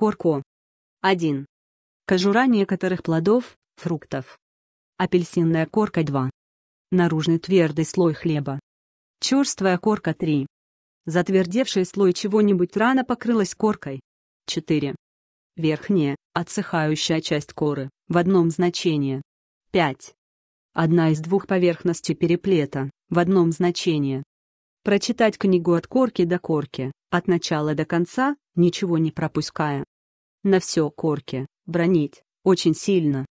Корко. 1. Кожура некоторых плодов, фруктов. Апельсинная корка 2. Наружный твердый слой хлеба. Черствая корка 3. Затвердевший слой чего-нибудь рано покрылась коркой. 4. Верхняя, отсыхающая часть коры, в одном значении. 5. Одна из двух поверхностей переплета, в одном значении. Прочитать книгу от корки до корки, от начала до конца, ничего не пропуская на все корки, бронить, очень сильно,